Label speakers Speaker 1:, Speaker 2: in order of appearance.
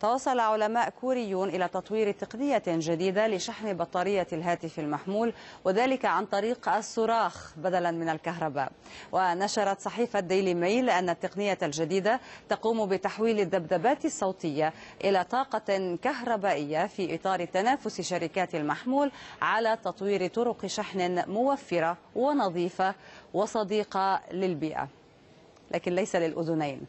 Speaker 1: توصل علماء كوريون إلى تطوير تقنية جديدة لشحن بطارية الهاتف المحمول وذلك عن طريق الصراخ بدلا من الكهرباء ونشرت صحيفة ديلي ميل أن التقنية الجديدة تقوم بتحويل الذبذبات الصوتية إلى طاقة كهربائية في إطار تنافس شركات المحمول على تطوير طرق شحن موفرة ونظيفة وصديقة للبيئة لكن ليس للأذنين